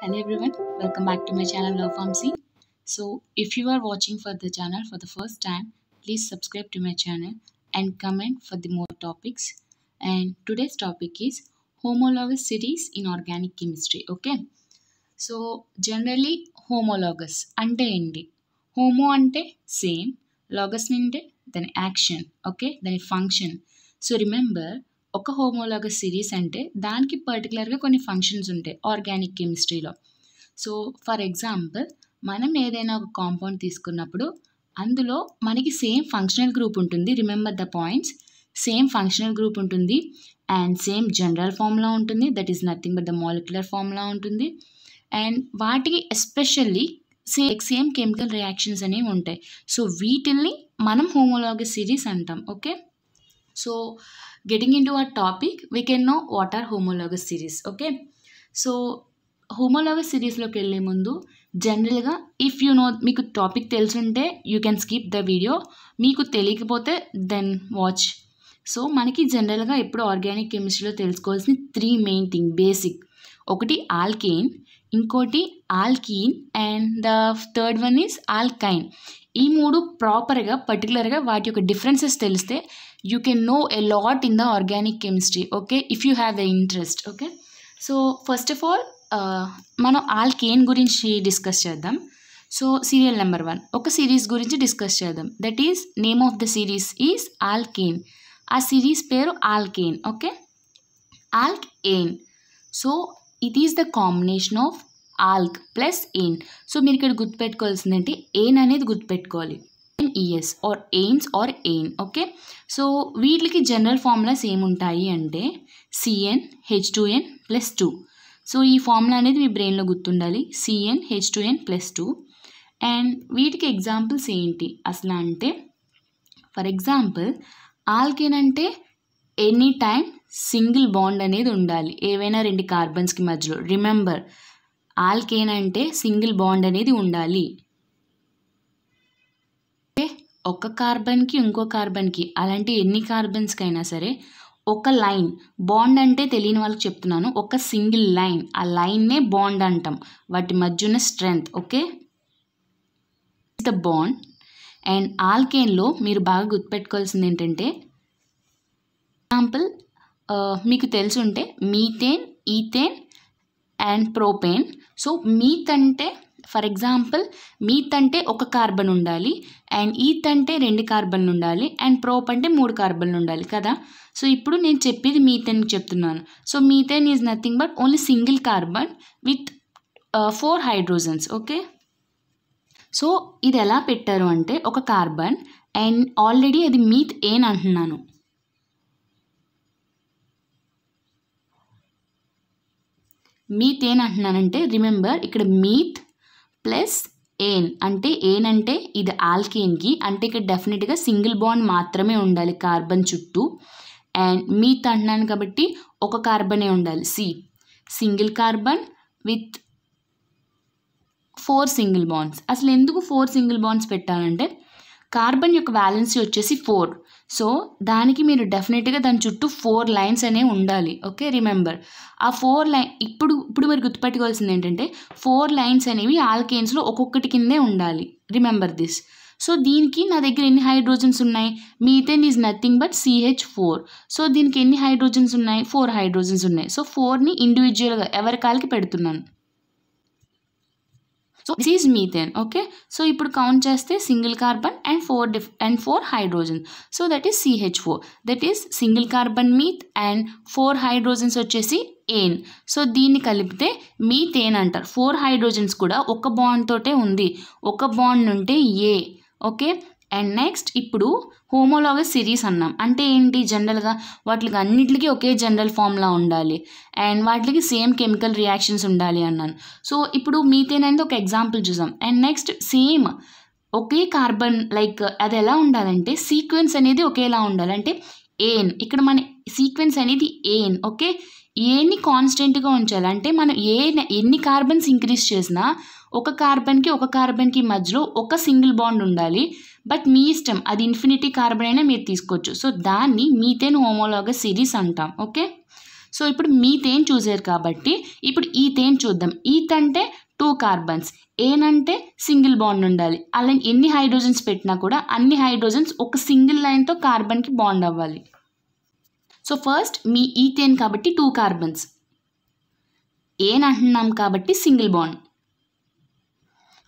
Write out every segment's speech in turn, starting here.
hello everyone welcome back to my channel love pharmacy so if you are watching for the channel for the first time please subscribe to my channel and comment for the more topics and today's topic is homologous series in organic chemistry okay so generally homologous ante ఏంటి homo ante same logos అంటే then action. Okay, then function. So remember. ఒక హోమోలాగ series అంటే దానికి పర్టికులర్గా కొన్ని functions ఉంటాయి organic కెమిస్ట్రీలో so for example మనం ఏదైనా ఒక కాంపౌండ్ తీసుకున్నప్పుడు అందులో మనకి సేమ్ ఫంక్షనల్ గ్రూప్ ఉంటుంది remember the points same functional group ఉంటుంది అండ్ సేమ్ జనరల్ ఫామ్లో ఉంటుంది that is nothing but the molecular ఫామ్లో ఉంటుంది అండ్ వాటికి especially say same chemical reactions అనేవి ఉంటాయి సో వీటిల్ని మనం హోమోలాగస్ సిరీస్ అంటాం okay so getting into our topic we can know what are homologous series okay so homologous సిరీస్లోకి వెళ్ళే ముందు జనరల్గా ఇఫ్ యూ నో మీకు టాపిక్ తెలుసుంటే you can skip the video మీకు తెలియకపోతే దెన్ వాచ్ సో మనకి జనరల్గా ఎప్పుడు ఆర్గానిక్ కెమిస్ట్రీలో తెలుసుకోవాల్సిన త్రీ మెయిన్ థింగ్ బేసిక్ ఒకటి ఆల్కెయిన్ ఇంకోటి alkene and the third one is alkyne ఈ మూడు ప్రాపర్గా పర్టికులర్గా వాటి యొక్క డిఫరెన్సెస్ తెలిస్తే you can know a lot in the organic chemistry okay if you have a interest okay so first of all మనం ఆల్కేన్ గురించి డిస్కస్ చేద్దాం సో సీరియల్ నెంబర్ వన్ ఒక సిరీస్ గురించి డిస్కస్ చేద్దాం that is name of the series is alkane ఆ సిరీస్ పేరు alkane okay alk ane so it is the combination of alk plus ane so మీరు ఇక్కడ గుర్తుపెట్టుకోవాల్సిందంటే ఏన్ అనేది గుర్తుపెట్టుకోవాలి ES or aims or ain okay so వీటికి జనరల్ ఫార్ములాస్ ఏముంటాయి అంటే సిఎన్ హెచ్ టూ ఎన్ ప్లస్ టూ సో ఈ ఫార్ములా అనేది మీ బ్రెయిన్లో గుర్తుండాలి C N H two N plus two and వీటికి ఎగ్జాంపుల్స్ ఏంటి అసలు అంటే ఫర్ ఎగ్జాంపుల్ ఆల్కేన్ అంటే ఎనీ టైం సింగిల్ బాండ్ అనేది ఉండాలి ఏవైనా రెండు కార్బన్స్కి మధ్యలో రిమెంబర్ ఆల్కేన్ అంటే సింగిల్ బాండ్ అనేది ఉండాలి ఒక కార్బన్కి ఇంకో కార్బన్కి అలాంటి ఎన్ని కార్బన్స్కైనా సరే ఒక లైన్ బాండ్ అంటే తెలియని వాళ్ళకి చెప్తున్నాను ఒక సింగిల్ లైన్ ఆ లైన్నే బాండ్ అంటాం వాటి మధ్య ఉన్న strength okay the bond and ఆల్కేన్లో మీరు బాగా గుర్తుపెట్టుకోవాల్సింది ఏంటంటే ఎగ్జాంపుల్ మీకు తెలుసుంటే methane ethane and propane so meth అంటే ఫర్ ఎగ్జాంపుల్ మీత్ అంటే ఒక కార్బన్ ఉండాలి అండ్ ఈత్ అంటే రెండు కార్బన్లు ఉండాలి అండ్ ప్రోప్ అంటే మూడు కార్బన్లు ఉండాలి కదా సో ఇప్పుడు నేను చెప్పేది మీథేన్ చెప్తున్నాను so methane is nothing but only single carbon with four hydrogens okay so ఇది ఎలా పెట్టారు అంటే ఒక కార్బన్ అండ్ ఆల్రెడీ అది మీత్ ఏన్ అంటున్నాను మీత్ ఏన్ అంటున్నానంటే రిమెంబర్ ఇక్కడ మీత్ ప్లస్ ఏన్ అంటే ఏన్ అంటే ఇది ఆల్కేన్కి అంటే ఇక్కడ డెఫినెట్గా సింగిల్ బాండ్ మాత్రమే ఉండాలి కార్బన్ చుట్టూ అండ్ మీత్ అంటున్నాను కాబట్టి ఒక కార్బనే ఉండాలి C single carbon with four single bonds అసలు ఎందుకు ఫోర్ సింగిల్ బాండ్స్ పెట్టానంటే కార్బన్ యొక్క వ్యాలెన్సీ వచ్చేసి ఫోర్ సో దానికి మీరు డెఫినెట్గా దాని చుట్టూ ఫోర్ లైన్స్ అనేవి ఉండాలి ఓకే రిమెంబర్ ఆ ఫోర్ లైన్ ఇప్పుడు ఇప్పుడు మీరు గుర్తుపెట్టుకోవాల్సింది ఏంటంటే ఫోర్ లైన్స్ అనేవి ఆల్కేన్స్లో ఒక్కొక్కటి కిందే ఉండాలి రిమెంబర్ దిస్ సో దీనికి నా దగ్గర ఎన్ని హైడ్రోజన్స్ ఉన్నాయి methane is nothing but C H four so దీనికి ఎన్ని హైడ్రోజన్స్ ఉన్నాయి ఫోర్ హైడ్రోజన్స్ ఉన్నాయి సో ఫోర్ని ఇండివిజువల్గా ఎవరి కాలికి పెడుతున్నాను so this is methane okay so ఇప్పుడు కౌంట్ చేస్తే single carbon and four diff and four hydrogen so that is C H four that is single carbon meth and four hydrogens వచ్చేసి ane so దీన్ని కలిపితే మీథేన్ అంటారు four hydrogens కూడా ఒక bond తోటే ఉంది ఒక బాండ్ ఉంటే ఏ ఓకే అండ్ నెక్స్ట్ ఇప్పుడు హోమోలాగస్ సిరీస్ అన్నాం అంటే ఏంటి జనరల్గా వాటికి అన్నిటికీ ఒకే జనరల్ ఫామ్లా ఉండాలి అండ్ వాటికి సేమ్ కెమికల్ రియాక్షన్స్ ఉండాలి అన్నాను సో ఇప్పుడు మీథేన్ అనేది ఒక ఎగ్జాంపుల్ చూసాం అండ్ నెక్స్ట్ సేమ్ ఒకే కార్బన్ లైక్ అది ఎలా ఉండాలంటే సీక్వెన్స్ అనేది ఒకేలా ఉండాలి అంటే ఏన్ ఇక్కడ మన సీక్వెన్స్ అనేది ఏన్ ఓకే ఏని కాన్స్టెంట్గా ఉంచాలి అంటే మనం ఏ ఎన్ని కార్బన్స్ ఇంక్రీజ్ చేసినా ఒక కార్బన్కి ఒక కార్బన్కి మధ్యలో ఒక సింగిల్ బాండ్ ఉండాలి బట్ మీ ఇష్టం అది ఇన్ఫినిటీ కార్బన్ అయినా మీరు తీసుకోవచ్చు సో దాన్ని మీథేన్ హోమోలాగ సిరీస్ అంటాం ఓకే సో ఇప్పుడు మీథేన్ చూసారు కాబట్టి ఇప్పుడు ఈ తేన్ చూద్దాం ఈత్ అంటే టూ కార్బన్స్ ఏనంటే సింగిల్ బాండ్ ఉండాలి అలాగే ఎన్ని హైడ్రోజన్స్ పెట్టినా కూడా అన్ని హైడ్రోజన్స్ ఒక సింగిల్ లైన్తో కార్బన్కి బాండ్ అవ్వాలి సో ఫస్ట్ మీ ఈథేన్ కాబట్టి టూ కార్బన్స్ ఏన్ అంటున్నాం కాబట్టి సింగిల్ బాండ్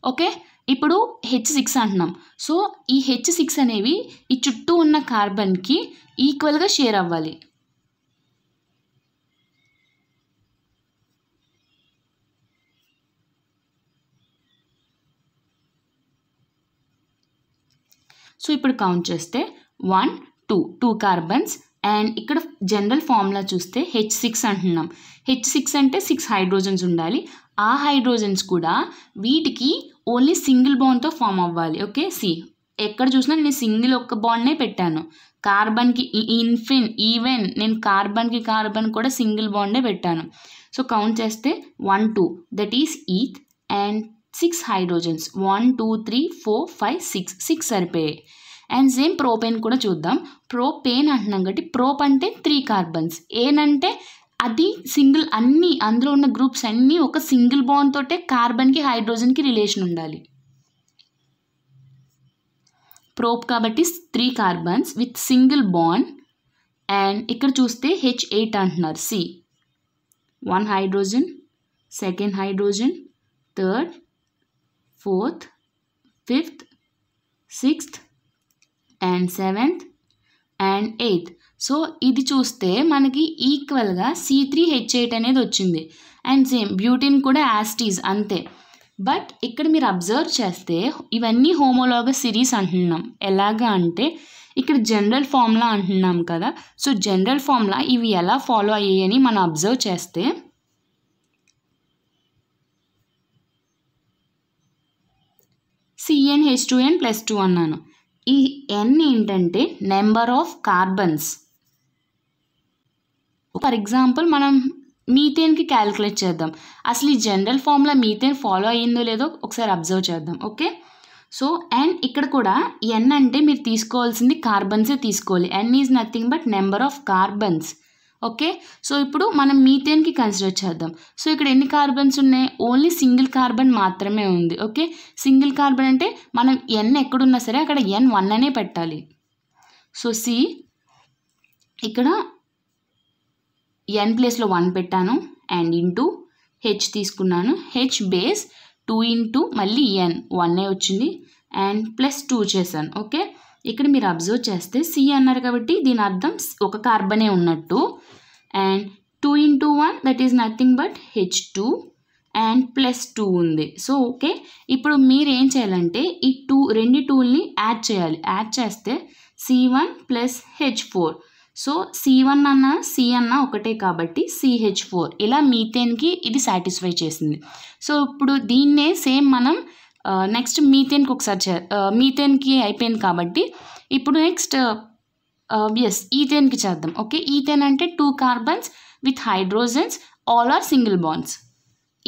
ఓకే ఇప్పుడు హెచ్ సిక్స్ అంటున్నాం సో ఈ హెచ్ సిక్స్ అనేవి ఈ చుట్టూ ఉన్న కార్బన్కి ఈక్వల్గా షేర్ అవ్వాలి సో ఇప్పుడు కౌంట్ చేస్తే one two two carbons and ఇక్కడ జనరల్ ఫార్ములా చూస్తే హెచ్ సిక్స్ అంటున్నాం హెచ్ సిక్స్ అంటే సిక్స్ హైడ్రోజన్స్ ఉండాలి ఆ హైడ్రోజన్స్ కూడా వీటికి ఓన్లీ సింగిల్ బాండ్తో ఫామ్ అవ్వాలి ఓకే సి ఎక్కడ చూసినా నేను సింగిల్ ఒక్క బాండ్నే పెట్టాను కార్బన్కి ఇన్ఫిన్ ఈవెన్ నేను కార్బన్కి కార్బన్ కూడా సింగిల్ బాండే పెట్టాను సో కౌంట్ చేస్తే one two that is eth and six hydrogens one two three four five six six సరిపోయాయి అండ్ సేమ్ ప్రోపేన్ కూడా చూద్దాం ప్రోపేన్ అంటున్నాం కాబట్టి ప్రోప్ అంటే త్రీ కార్బన్స్ ఏనంటే అది సింగిల్ అన్నీ అందులో ఉన్న గ్రూప్స్ అన్నీ ఒక సింగిల్ బాండ్ తోట కార్బన్కి హైడ్రోజన్కి రిలేషన్ ఉండాలి ప్రోప్ కాబట్టి three carbons with single bond and ఇక్కడ చూస్తే హెచ్ ఎయిట్ అంటున్నారు C one hydrogen second hydrogen third fourth fifth sixth and seventh and eighth so ఇది చూస్తే మనకి ఈక్వల్గా సి త్రీ హెచ్ ఎయిట్ అనేది వచ్చింది అండ్ సేమ్ బ్యూటిన్ కూడా యాస్టీస్ అంతే బట్ ఇక్కడ మీరు అబ్జర్వ్ చేస్తే ఇవన్నీ హోమోలాగస్ సిరీస్ అంటున్నాం ఎలాగా అంటే ఇక్కడ జనరల్ ఫార్ములా అంటున్నాం కదా సో జనరల్ ఫార్ములా ఇవి ఎలా ఫాలో అయ్యాయని మనం అబ్జర్వ్ చేస్తే సిఎన్ హెచ్ టూ ఎన్ ప్లస్ టూ అన్నాను ఈ ఎన్ ఏంటంటే number of carbons for example మనం మీథేన్కి క్యాలిక్యులేట్ చేద్దాం అసలు ఈ జనరల్ ఫామ్లో మీథేన్ ఫాలో అయ్యిందో లేదో ఒకసారి అబ్జర్వ్ చేద్దాం ఓకే సో అండ్ ఇక్కడ కూడా ఎన్ అంటే మీరు తీసుకోవాల్సింది కార్బన్సే తీసుకోవాలి n is nothing but number of carbons okay so ఇప్పుడు మనం మీథేన్కి కన్సిడర్ చేద్దాం సో ఇక్కడ ఎన్ని కార్బన్స్ ఉన్నాయి ఓన్లీ సింగిల్ కార్బన్ మాత్రమే ఉంది ఓకే సింగిల్ కార్బన్ అంటే మనం ఎన్ ఎక్కడున్నా సరే అక్కడ ఎన్ వన్ అనే పెట్టాలి సో సి ఇక్కడ ఎన్ ప్లేస్లో వన్ పెట్టాను అండ్ ఇంటూ హెచ్ తీసుకున్నాను హెచ్ బేస్ టూ ఇంటూ మళ్ళీ ఎన్ ఏ వచ్చింది అండ్ ప్లస్ టూ చేశాను ఓకే ఇక్కడ మీరు అబ్జర్వ్ చేస్తే సి అన్నారు కాబట్టి దీని అర్థం ఒక కార్బనే ఉన్నట్టు and two into one that is nothing but H two and plus two ఉంది సో ఓకే ఇప్పుడు మీరు ఏం చేయాలంటే ఈ టూ రెండు టూల్ని యాడ్ చేయాలి యాడ్ చేస్తే C one plus H four so C one అన్న సి అన్న ఒకటే కాబట్టి సిహెచ్ ఫోర్ ఇలా మీథేన్కి ఇది సాటిస్ఫై చేసింది సో ఇప్పుడు దీన్నే సేమ్ మనం నెక్స్ట్ uh, మీథేన్కి ఒకసారి చే uh, మీథేన్కి అయిపోయింది కాబట్టి ఇప్పుడు నెక్స్ట్ ఎస్ um, ఈథేన్కి e చేద్దాం ఓకే ఈథేన్ e అంటే two carbons with hydrogens all are single bonds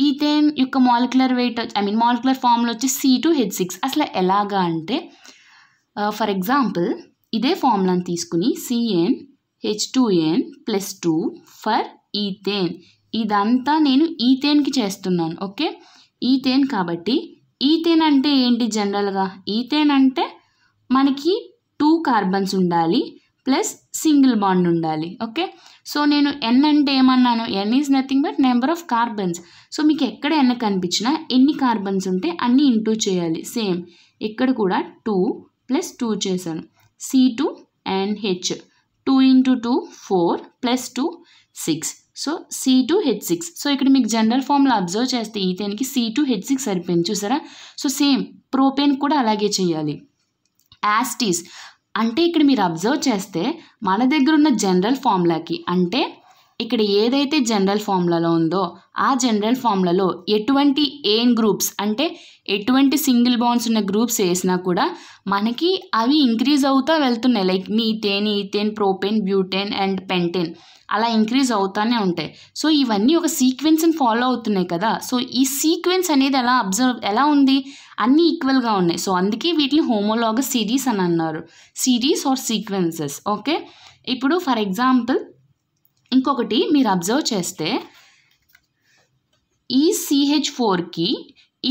ethane యొక్క molecular weight I mean molecular ఫామ్లో వచ్చి సి టు హెచ్ సిక్స్ అసలు ఎలాగా అంటే ఫర్ uh, ఎగ్జాంపుల్ ఇదే ఫార్ములాని తీసుకుని C n H two N plus two for ethane ఇదంతా నేను ఈథేన్కి e చేస్తున్నాను ఓకే ఈథేన్ కాబట్టి ఈథేన్ అంటే ఏంటి జనరల్గా ఈథేన్ అంటే మనకి టూ కార్బన్స్ ఉండాలి ప్లస్ సింగిల్ బాండ్ ఉండాలి ఓకే సో నేను ఎన్ అంటే ఏమన్నాను n is nothing but number of carbons so మీకు ఎక్కడ ఎన్ కనిపించినా ఎన్ని కార్బన్స్ ఉంటే అన్ని ఇంటూ చేయాలి సేమ్ ఇక్కడ కూడా టూ ప్లస్ టూ చేశాను C two and H two into two four plus two six so C two H six so ఇక్కడ మీకు జనరల్ ఫామ్లో అబ్జర్వ్ చేస్తే ఈథేన్కి సి టూ హెచ్ సిక్స్ సరిపోయింది చూసారా సో సేమ్ ప్రోపేన్ కూడా అలాగే చేయాలి యాస్టీస్ అంటే ఇక్కడ మీరు అబ్జర్వ్ చేస్తే మన దగ్గర ఉన్న జనరల్ ఫార్ములాకి అంటే ఇక్కడ ఏదైతే జనరల్ ఫార్ములాలో ఉందో ఆ జనరల్ ఫార్ములాలో ఎటువంటి ఏన్ గ్రూప్స్ అంటే ఎటువంటి సింగిల్ బాండ్స్ ఉన్న గ్రూప్స్ వేసినా కూడా మనకి అవి ఇంక్రీజ్ అవుతూ వెళ్తున్నాయి like methane ethane propane butane and pentane అలా ఇంక్రీజ్ అవుతూనే ఉంటాయి సో ఇవన్నీ ఒక సీక్వెన్స్ని ఫాలో అవుతున్నాయి కదా సో ఈ సీక్వెన్స్ అనేది ఎలా అబ్జర్వ్ ఎలా ఉంది అన్నీ ఈక్వల్గా ఉన్నాయి సో అందుకే వీటిని హోమోలాగస్ సిరీస్ అని అన్నారు సిరీస్ ఆర్ సీక్వెన్సెస్ ఓకే ఇప్పుడు ఫర్ ఎగ్జాంపుల్ ఇంకొకటి మీరు అబ్జర్వ్ చేస్తే ఈ సిహెచ్ ఫోర్కి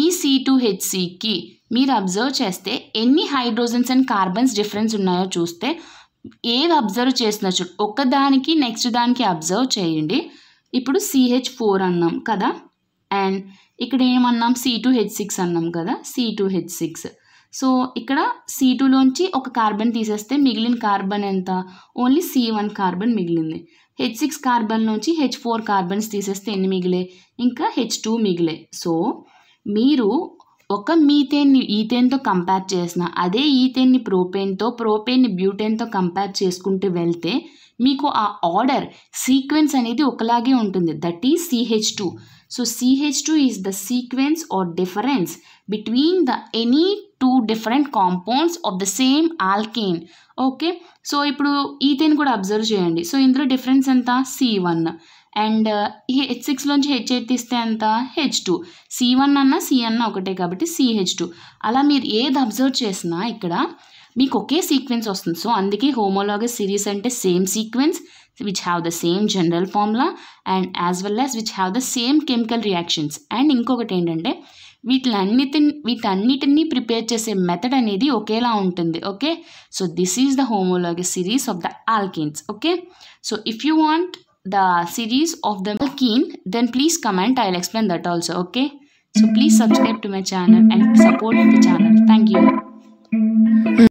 ఈ సి టూ హెచ్సికి మీరు అబ్జర్వ్ చేస్తే ఎన్ని హైడ్రోజన్స్ అండ్ కార్బన్స్ డిఫరెన్స్ ఉన్నాయో చూస్తే ఏది అబ్జర్వ్ చేసిన చూడు ఒక్కదానికి నెక్స్ట్ దానికి అబ్జర్వ్ చేయండి ఇప్పుడు సిహెచ్ ఫోర్ అన్నాం కదా అండ్ ఇక్కడ ఏమన్నాం సి టూ హెచ్ సిక్స్ అన్నాం కదా C two H six so ఇక్కడ సి టూలోంచి ఒక కార్బన్ తీసేస్తే మిగిలిన కార్బన్ ఎంత ఓన్లీ సి వన్ కార్బన్ మిగిలింది హెచ్ సిక్స్ కార్బన్ నుంచి హెచ్ ఫోర్ కార్బన్స్ తీసేస్తే ఎన్ని మిగిలే ఇంకా హెచ్ టూ మిగిలే సో మీరు ఒక మీథేన్ని ఈథేన్తో కంపేర్ చేసిన అదే ఈథేన్ని ప్రోపేన్తో ప్రోపేన్ని బ్యూటేన్తో కంపేర్ చేసుకుంటూ వెళ్తే మీకు ఆ ఆర్డర్ సీక్వెన్స్ అనేది ఒకలాగే ఉంటుంది that is CH two so CH two is the sequence or difference between the any two different compounds of the same alkane okay so ఇప్పుడు ఈథేన్ కూడా అబ్జర్వ్ చేయండి సో ఇందులో డిఫరెన్స్ ఎంత సి వన్ అండ్ ఈ H సిక్స్లోంచి H eight తీస్తే ఎంత H two C one అన్న సి అన్న ఒకటే కాబట్టి సిహెచ్ టూ అలా మీరు ఏది అబ్జర్వ్ చేసినా ఇక్కడ మీకు ఒకే సీక్వెన్స్ వస్తుంది సో అందుకే హోమోలాగస్ సిరీస్ అంటే same sequence which have the same general formula and as well as which have the same chemical reactions and ఇంకొకటి ఏంటంటే వీటిలన్నిటి వీటన్నిటినీ ప్రిపేర్ చేసే మెథడ్ అనేది ఒకేలా ఉంటుంది okay so this is the homologous series of the alkynes okay so if you want the series of the alkene, then please comment. I'll explain that also. Okay. So please subscribe to my channel and support the channel. Thank you.